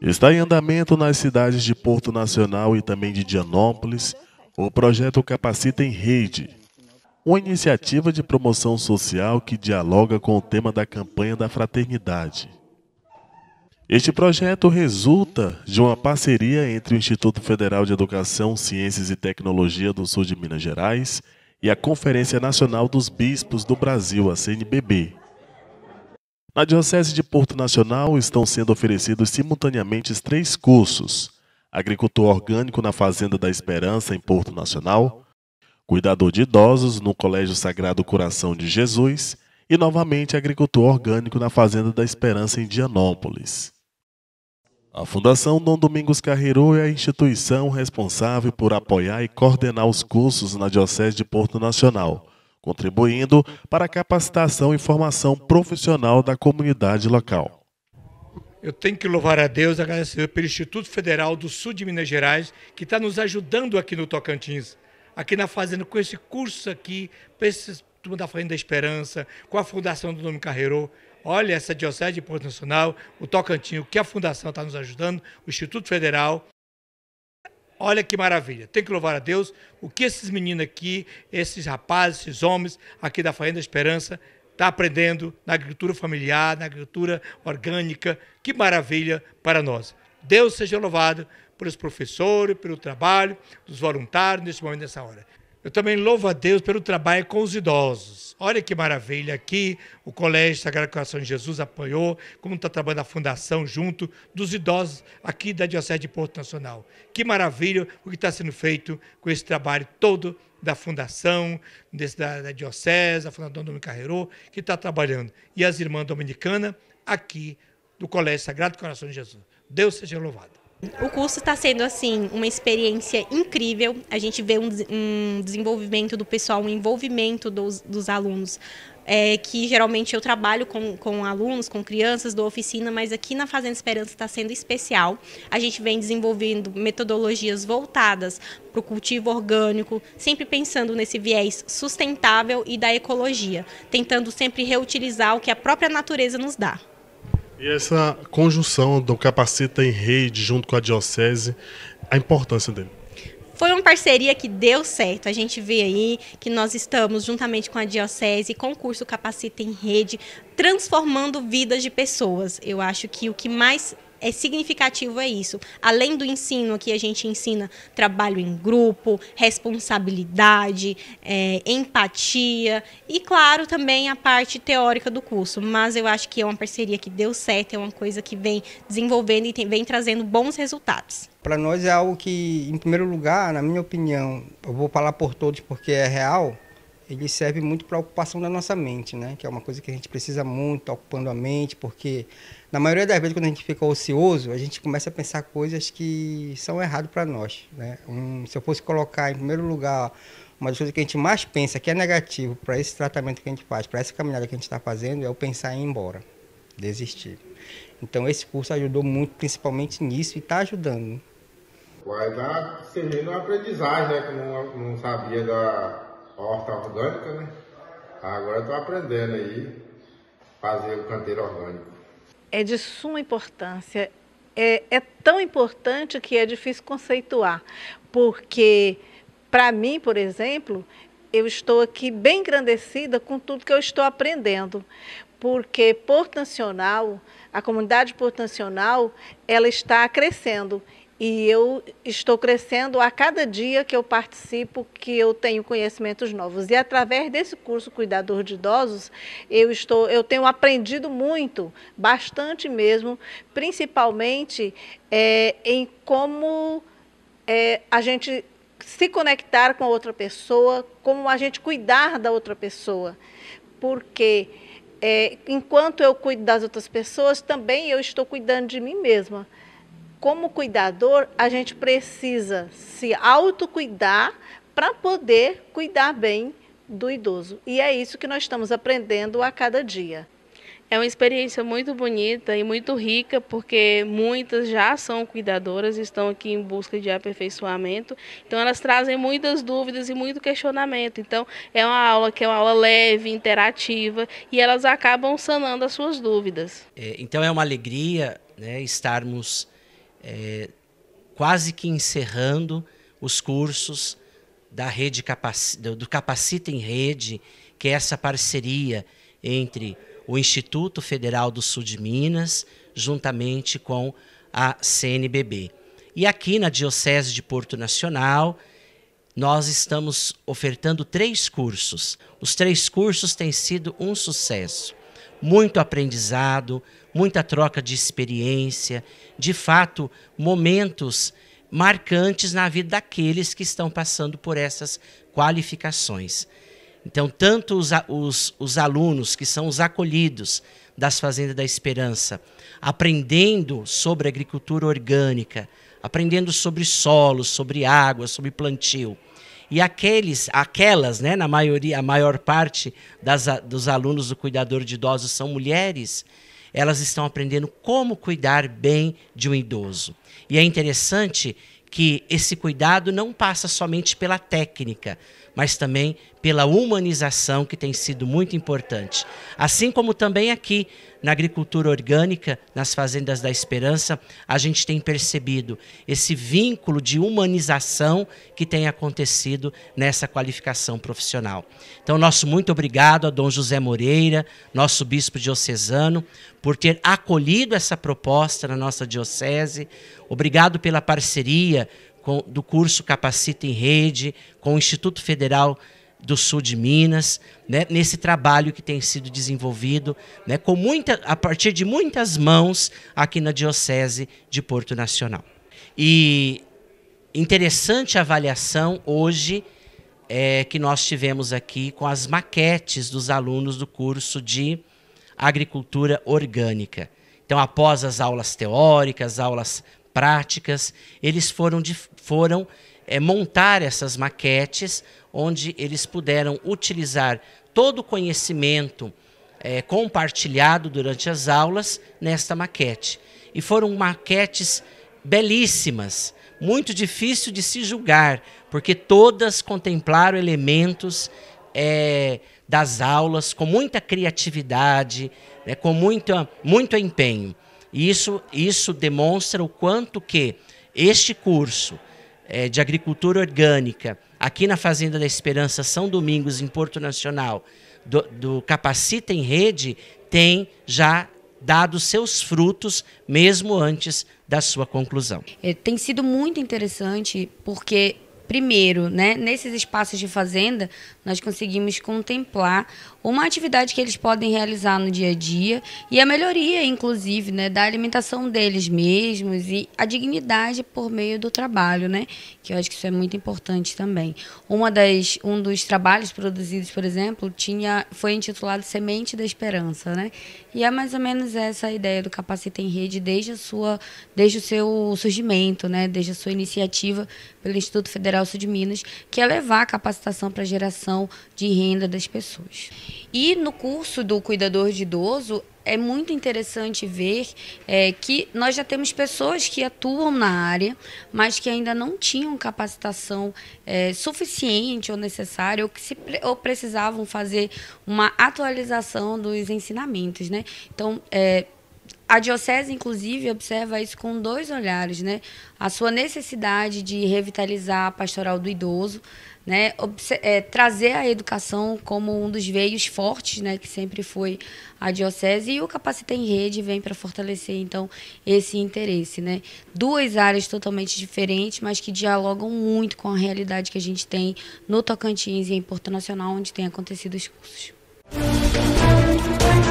Está em andamento nas cidades de Porto Nacional e também de Dianópolis o projeto Capacita em Rede, uma iniciativa de promoção social que dialoga com o tema da campanha da fraternidade. Este projeto resulta de uma parceria entre o Instituto Federal de Educação, Ciências e Tecnologia do Sul de Minas Gerais e a Conferência Nacional dos Bispos do Brasil, a CNBB. Na Diocese de Porto Nacional estão sendo oferecidos simultaneamente três cursos: agricultor orgânico na Fazenda da Esperança, em Porto Nacional, cuidador de idosos no Colégio Sagrado Coração de Jesus e novamente agricultor orgânico na Fazenda da Esperança, em Dianópolis. A Fundação Dom Domingos Carreiro é a instituição responsável por apoiar e coordenar os cursos na Diocese de Porto Nacional contribuindo para a capacitação e formação profissional da comunidade local. Eu tenho que louvar a Deus, agradecer pelo Instituto Federal do Sul de Minas Gerais, que está nos ajudando aqui no Tocantins, aqui na Fazenda, com esse curso aqui, para esse turma da Fazenda da Esperança, com a Fundação do Nome Carreiro. Olha essa Diocese de Porto Nacional, o Tocantins, que a Fundação está nos ajudando, o Instituto Federal. Olha que maravilha. Tem que louvar a Deus o que esses meninos aqui, esses rapazes, esses homens aqui da Fazenda Esperança está aprendendo na agricultura familiar, na agricultura orgânica. Que maravilha para nós. Deus seja louvado pelos professores, pelo trabalho dos voluntários neste momento, nessa hora. Eu também louvo a Deus pelo trabalho com os idosos. Olha que maravilha aqui, o Colégio Sagrado Coração de Jesus apoiou, como está trabalhando a fundação junto dos idosos aqui da Diocese de Porto Nacional. Que maravilha o que está sendo feito com esse trabalho todo da fundação, desse, da, da Diocese, a Fundação Domingo Carreiro, que está trabalhando. E as irmãs dominicanas aqui do Colégio Sagrado Coração de Jesus. Deus seja louvado. O curso está sendo assim uma experiência incrível. A gente vê um, um desenvolvimento do pessoal, um envolvimento dos, dos alunos. É, que geralmente eu trabalho com, com alunos, com crianças, da oficina, mas aqui na Fazenda Esperança está sendo especial. A gente vem desenvolvendo metodologias voltadas para o cultivo orgânico, sempre pensando nesse viés sustentável e da ecologia, tentando sempre reutilizar o que a própria natureza nos dá. E essa conjunção do Capacita em Rede junto com a Diocese, a importância dele? Foi uma parceria que deu certo. A gente vê aí que nós estamos, juntamente com a Diocese, com o curso Capacita em Rede, transformando vidas de pessoas. Eu acho que o que mais é significativo é isso. Além do ensino, aqui a gente ensina trabalho em grupo, responsabilidade, é, empatia e, claro, também a parte teórica do curso. Mas eu acho que é uma parceria que deu certo, é uma coisa que vem desenvolvendo e tem, vem trazendo bons resultados. Para nós é algo que, em primeiro lugar, na minha opinião, eu vou falar por todos porque é real, ele serve muito para a ocupação da nossa mente, né? Que é uma coisa que a gente precisa muito, ocupando a mente, porque na maioria das vezes, quando a gente fica ocioso, a gente começa a pensar coisas que são erradas para nós. Né? Um, se eu fosse colocar em primeiro lugar uma das coisas que a gente mais pensa que é negativo para esse tratamento que a gente faz, para essa caminhada que a gente está fazendo, é o pensar em ir embora, desistir. Então, esse curso ajudou muito, principalmente nisso, e está ajudando. Vai dar servindo uma aprendizagem, né? Que não, não sabia da horta orgânica, né? Agora estou aprendendo aí fazer o canteiro orgânico é de suma importância. É, é tão importante que é difícil conceituar, porque, para mim, por exemplo, eu estou aqui bem engrandecida com tudo que eu estou aprendendo, porque Porto Nacional, a comunidade Porto Nacional, ela está crescendo e eu estou crescendo a cada dia que eu participo, que eu tenho conhecimentos novos. E através desse curso Cuidador de Idosos, eu estou, eu tenho aprendido muito, bastante mesmo, principalmente é, em como é, a gente se conectar com a outra pessoa, como a gente cuidar da outra pessoa. Porque é, enquanto eu cuido das outras pessoas, também eu estou cuidando de mim mesma como cuidador, a gente precisa se autocuidar para poder cuidar bem do idoso. E é isso que nós estamos aprendendo a cada dia. É uma experiência muito bonita e muito rica, porque muitas já são cuidadoras, estão aqui em busca de aperfeiçoamento. Então, elas trazem muitas dúvidas e muito questionamento. Então, é uma aula que é uma aula leve, interativa, e elas acabam sanando as suas dúvidas. É, então, é uma alegria né, estarmos é, quase que encerrando os cursos da rede do Capacita em Rede, que é essa parceria entre o Instituto Federal do Sul de Minas, juntamente com a CNBB. E aqui na Diocese de Porto Nacional, nós estamos ofertando três cursos. Os três cursos têm sido um sucesso muito aprendizado, muita troca de experiência, de fato, momentos marcantes na vida daqueles que estão passando por essas qualificações. Então, tanto os, os, os alunos que são os acolhidos das Fazendas da Esperança, aprendendo sobre agricultura orgânica, aprendendo sobre solo, sobre água, sobre plantio e aqueles, aquelas, né, na maioria, a maior parte das, dos alunos do cuidador de idosos são mulheres, elas estão aprendendo como cuidar bem de um idoso. E é interessante que esse cuidado não passa somente pela técnica, mas também pela humanização que tem sido muito importante. Assim como também aqui na agricultura orgânica, nas fazendas da esperança, a gente tem percebido esse vínculo de humanização que tem acontecido nessa qualificação profissional. Então, nosso muito obrigado a Dom José Moreira, nosso bispo diocesano, por ter acolhido essa proposta na nossa diocese. Obrigado pela parceria com, do curso Capacita em Rede, com o Instituto Federal do Sul de Minas, né, nesse trabalho que tem sido desenvolvido né, com muita, a partir de muitas mãos aqui na Diocese de Porto Nacional. E interessante a avaliação hoje é, que nós tivemos aqui com as maquetes dos alunos do curso de Agricultura Orgânica. Então, após as aulas teóricas, aulas práticas, eles foram, de, foram é, montar essas maquetes, onde eles puderam utilizar todo o conhecimento é, compartilhado durante as aulas nesta maquete. E foram maquetes belíssimas, muito difícil de se julgar, porque todas contemplaram elementos é, das aulas com muita criatividade, né, com muita, muito empenho. Isso, isso demonstra o quanto que este curso é, de agricultura orgânica aqui na Fazenda da Esperança São Domingos, em Porto Nacional, do, do Capacita em Rede, tem já dado seus frutos, mesmo antes da sua conclusão. É, tem sido muito interessante, porque primeiro, né, nesses espaços de fazenda, nós conseguimos contemplar uma atividade que eles podem realizar no dia a dia e a melhoria, inclusive, né, da alimentação deles mesmos e a dignidade por meio do trabalho, né, que eu acho que isso é muito importante também. Uma das, um dos trabalhos produzidos, por exemplo, tinha, foi intitulado Semente da Esperança, né, e é mais ou menos essa a ideia do Capacita em Rede desde, a sua, desde o seu surgimento, né? desde a sua iniciativa pelo Instituto Federal Sul de Minas, que é levar a capacitação para a geração de renda das pessoas. E no curso do Cuidador de Idoso, é muito interessante ver é, que nós já temos pessoas que atuam na área, mas que ainda não tinham capacitação é, suficiente ou necessária, ou que se, ou precisavam fazer uma atualização dos ensinamentos. Né? Então, é, a diocese, inclusive, observa isso com dois olhares, né? A sua necessidade de revitalizar a pastoral do idoso, né? é, trazer a educação como um dos veios fortes, né? Que sempre foi a diocese e o Capacita em Rede vem para fortalecer, então, esse interesse, né? Duas áreas totalmente diferentes, mas que dialogam muito com a realidade que a gente tem no Tocantins e em Porto Nacional, onde tem acontecido os cursos. Música